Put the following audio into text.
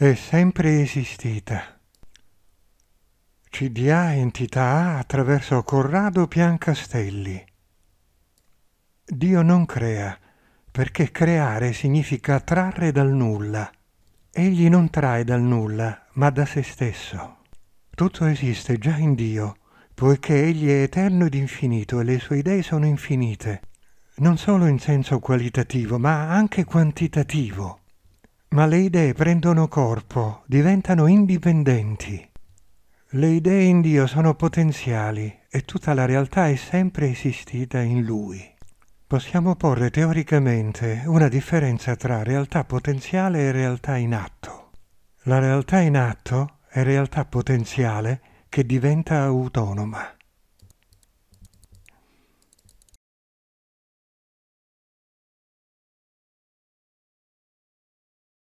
è sempre esistita. CDA Entità A attraverso Corrado Piancastelli. Dio non crea, perché creare significa trarre dal nulla. Egli non trae dal nulla, ma da se stesso. Tutto esiste già in Dio, poiché Egli è eterno ed infinito e le sue idee sono infinite, non solo in senso qualitativo, ma anche quantitativo. Ma le idee prendono corpo, diventano indipendenti. Le idee in Dio sono potenziali e tutta la realtà è sempre esistita in Lui. Possiamo porre teoricamente una differenza tra realtà potenziale e realtà in atto. La realtà in atto è realtà potenziale che diventa autonoma.